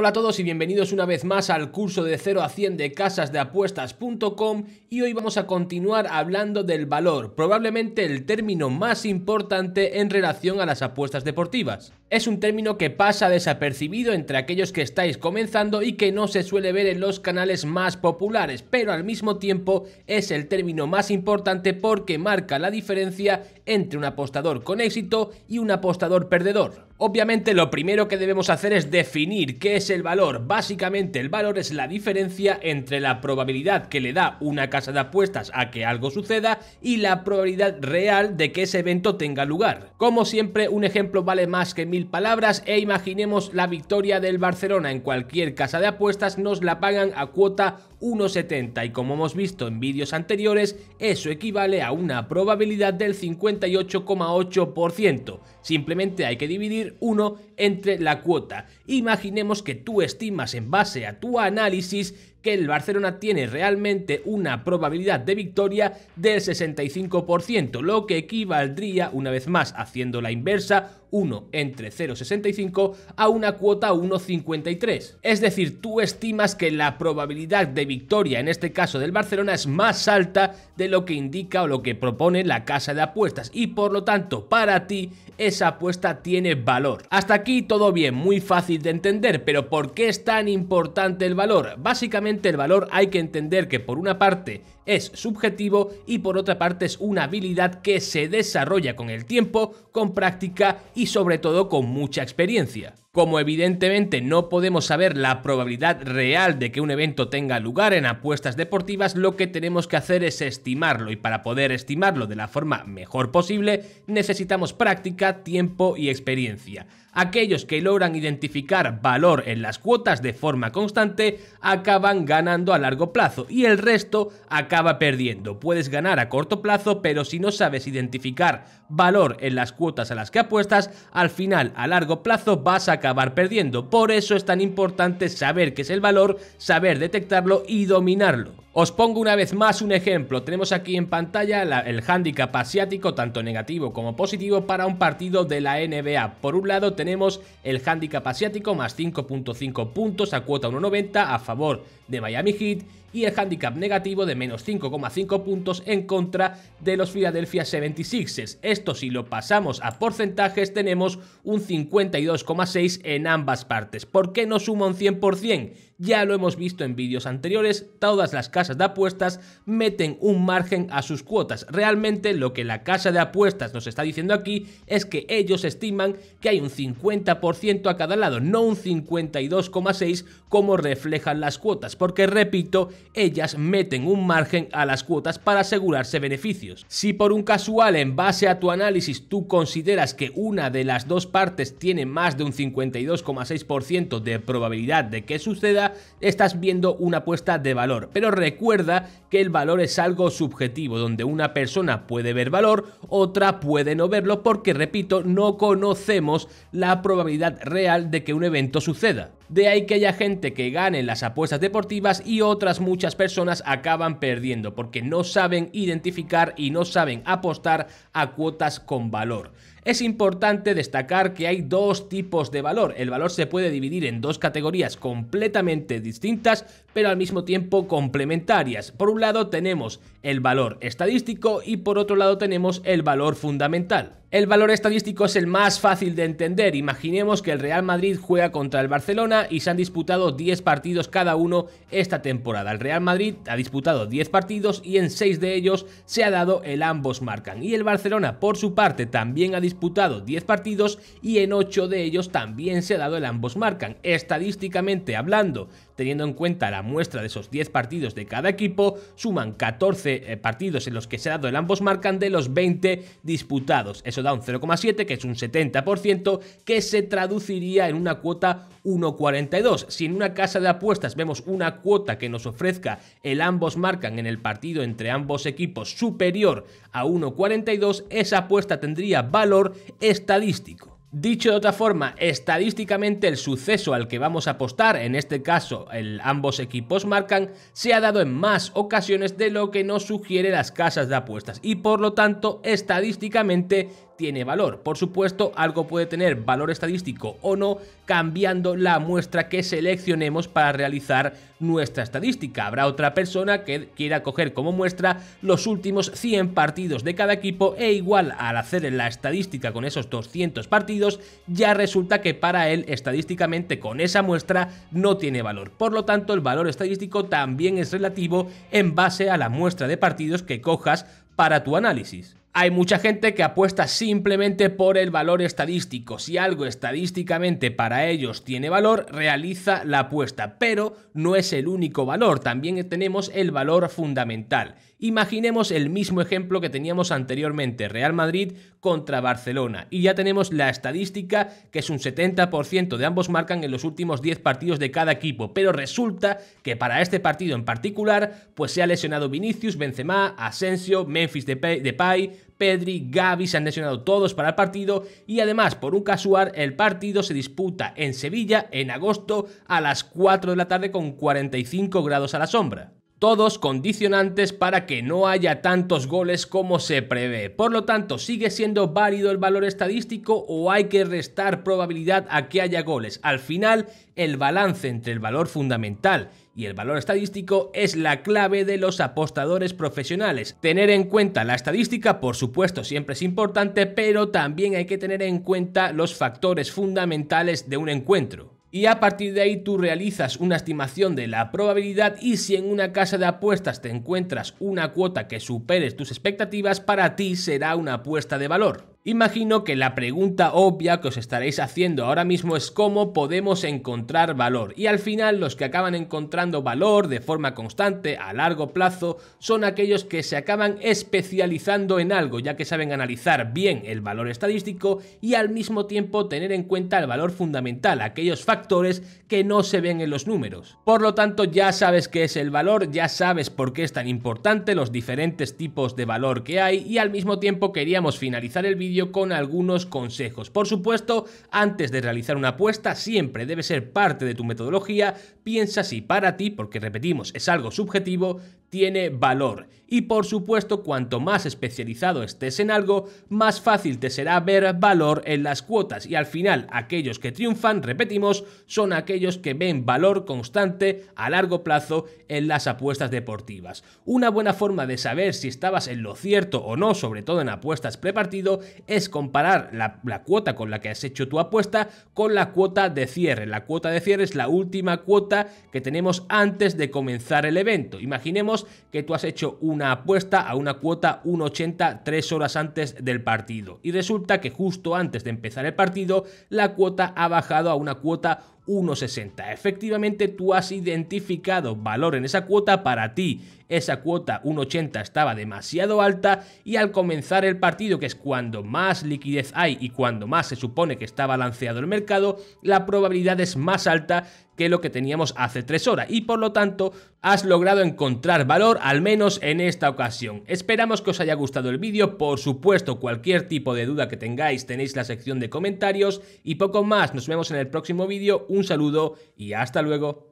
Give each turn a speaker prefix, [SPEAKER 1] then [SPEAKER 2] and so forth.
[SPEAKER 1] Hola a todos y bienvenidos una vez más al curso de 0 a 100 de casasdeapuestas.com y hoy vamos a continuar hablando del valor, probablemente el término más importante en relación a las apuestas deportivas. Es un término que pasa desapercibido entre aquellos que estáis comenzando y que no se suele ver en los canales más populares, pero al mismo tiempo es el término más importante porque marca la diferencia entre un apostador con éxito y un apostador perdedor. Obviamente lo primero que debemos hacer es definir qué es el valor. Básicamente el valor es la diferencia entre la probabilidad que le da una casa de apuestas a que algo suceda y la probabilidad real de que ese evento tenga lugar. Como siempre, un ejemplo vale más que mil palabras e imaginemos la victoria del Barcelona en cualquier casa de apuestas nos la pagan a cuota 1,70 y como hemos visto en vídeos anteriores eso equivale a una probabilidad del 58,8%, simplemente hay que dividir 1 entre la cuota. Imaginemos que tú estimas en base a tu análisis el Barcelona tiene realmente una probabilidad de victoria del 65%, lo que equivaldría, una vez más haciendo la inversa, 1 entre 0,65 a una cuota 1,53. Es decir, tú estimas que la probabilidad de victoria en este caso del Barcelona es más alta de lo que indica o lo que propone la casa de apuestas y por lo tanto para ti esa apuesta tiene valor. Hasta aquí todo bien, muy fácil de entender, pero ¿por qué es tan importante el valor? Básicamente el valor hay que entender que por una parte es subjetivo y por otra parte es una habilidad que se desarrolla con el tiempo, con práctica y sobre todo con mucha experiencia. Como evidentemente no podemos saber la probabilidad real de que un evento tenga lugar en apuestas deportivas, lo que tenemos que hacer es estimarlo y para poder estimarlo de la forma mejor posible necesitamos práctica, tiempo y experiencia. Aquellos que logran identificar valor en las cuotas de forma constante acaban ganando a largo plazo y el resto acaba perdiendo. Puedes ganar a corto plazo, pero si no sabes identificar valor en las cuotas a las que apuestas, al final a largo plazo vas a perdiendo. Por eso es tan importante saber qué es el valor, saber detectarlo y dominarlo. Os pongo una vez más un ejemplo, tenemos aquí en pantalla el handicap asiático tanto negativo como positivo para un partido de la NBA. Por un lado tenemos el handicap asiático más 5.5 puntos a cuota 1.90 a favor de Miami Heat y el handicap negativo de menos 5,5 puntos en contra de los Philadelphia 76ers. Esto si lo pasamos a porcentajes tenemos un 52,6 en ambas partes. ¿Por qué no sumo un 100%? Ya lo hemos visto en vídeos anteriores, todas las casas de apuestas meten un margen a sus cuotas. Realmente lo que la casa de apuestas nos está diciendo aquí es que ellos estiman que hay un 50% a cada lado, no un 52,6% como reflejan las cuotas, porque repito, ellas meten un margen a las cuotas para asegurarse beneficios. Si por un casual en base a tu análisis tú consideras que una de las dos partes tiene más de un 52,6% de probabilidad de que suceda, estás viendo una apuesta de valor. Pero recuerda que el valor es algo subjetivo, donde una persona puede ver valor, otra puede no verlo, porque repito, no conocemos la probabilidad real de que un evento suceda. De ahí que haya gente que gane las apuestas deportivas y otras muchas personas acaban perdiendo porque no saben identificar y no saben apostar a cuotas con valor. Es importante destacar que hay dos tipos de valor. El valor se puede dividir en dos categorías completamente distintas, pero al mismo tiempo complementarias. Por un lado tenemos el valor estadístico y por otro lado tenemos el valor fundamental. El valor estadístico es el más fácil de entender. Imaginemos que el Real Madrid juega contra el Barcelona y se han disputado 10 partidos cada uno esta temporada. El Real Madrid ha disputado 10 partidos y en 6 de ellos se ha dado el ambos marcan. Y el Barcelona, por su parte, también ha disputado 10 partidos y en 8 de ellos también se ha dado el ambos marcan. Estadísticamente hablando, teniendo en cuenta la muestra de esos 10 partidos de cada equipo, suman 14 eh, partidos en los que se ha dado el ambos marcan de los 20 disputados. Eso da un 0,7, que es un 70%, que se traduciría en una cuota 1,42. Si en una casa de apuestas vemos una cuota que nos ofrezca el ambos marcan en el partido entre ambos equipos superior a 1,42, esa apuesta tendría valor estadístico. Dicho de otra forma, estadísticamente el suceso al que vamos a apostar, en este caso el ambos equipos marcan, se ha dado en más ocasiones de lo que nos sugiere las casas de apuestas y por lo tanto estadísticamente tiene valor. Por supuesto, algo puede tener valor estadístico o no cambiando la muestra que seleccionemos para realizar nuestra estadística. Habrá otra persona que quiera coger como muestra los últimos 100 partidos de cada equipo e igual al hacer la estadística con esos 200 partidos, ya resulta que para él estadísticamente con esa muestra no tiene valor. Por lo tanto, el valor estadístico también es relativo en base a la muestra de partidos que cojas para tu análisis. Hay mucha gente que apuesta simplemente por el valor estadístico. Si algo estadísticamente para ellos tiene valor, realiza la apuesta, pero no es el único valor, también tenemos el valor fundamental. Imaginemos el mismo ejemplo que teníamos anteriormente, Real Madrid contra Barcelona, y ya tenemos la estadística que es un 70% de ambos marcan en los últimos 10 partidos de cada equipo, pero resulta que para este partido en particular, pues se ha lesionado Vinicius, Benzema, Asensio, Memphis de Pay, Pedri, Gavi se han lesionado todos para el partido y además por un casual el partido se disputa en Sevilla en agosto a las 4 de la tarde con 45 grados a la sombra todos condicionantes para que no haya tantos goles como se prevé. Por lo tanto, ¿sigue siendo válido el valor estadístico o hay que restar probabilidad a que haya goles? Al final, el balance entre el valor fundamental y el valor estadístico es la clave de los apostadores profesionales. Tener en cuenta la estadística, por supuesto, siempre es importante, pero también hay que tener en cuenta los factores fundamentales de un encuentro y a partir de ahí tú realizas una estimación de la probabilidad y si en una casa de apuestas te encuentras una cuota que superes tus expectativas, para ti será una apuesta de valor. Imagino que la pregunta obvia que os estaréis haciendo ahora mismo es cómo podemos encontrar valor. Y al final los que acaban encontrando valor de forma constante, a largo plazo, son aquellos que se acaban especializando en algo, ya que saben analizar bien el valor estadístico y al mismo tiempo tener en cuenta el valor fundamental, aquellos factores que no se ven en los números. Por lo tanto, ya sabes qué es el valor, ya sabes por qué es tan importante, los diferentes tipos de valor que hay y al mismo tiempo queríamos finalizar el vídeo con algunos consejos. Por supuesto, antes de realizar una apuesta siempre debe ser parte de tu metodología, piensa si para ti, porque repetimos, es algo subjetivo, tiene valor. Y por supuesto, cuanto más especializado estés en algo, más fácil te será ver valor en las cuotas. Y al final, aquellos que triunfan, repetimos, son aquellos que ven valor constante a largo plazo en las apuestas deportivas. Una buena forma de saber si estabas en lo cierto o no, sobre todo en apuestas prepartido, es comparar la, la cuota con la que has hecho tu apuesta con la cuota de cierre. La cuota de cierre es la última cuota que tenemos antes de comenzar el evento. Imaginemos que tú has hecho una apuesta a una cuota 1,80 3 horas antes del partido y resulta que justo antes de empezar el partido la cuota ha bajado a una cuota 1,60. Efectivamente tú has identificado valor en esa cuota para ti esa cuota 1,80 estaba demasiado alta y al comenzar el partido, que es cuando más liquidez hay y cuando más se supone que está balanceado el mercado, la probabilidad es más alta que lo que teníamos hace 3 horas y por lo tanto has logrado encontrar valor al menos en esta ocasión. Esperamos que os haya gustado el vídeo, por supuesto cualquier tipo de duda que tengáis tenéis la sección de comentarios y poco más, nos vemos en el próximo vídeo, un saludo y hasta luego.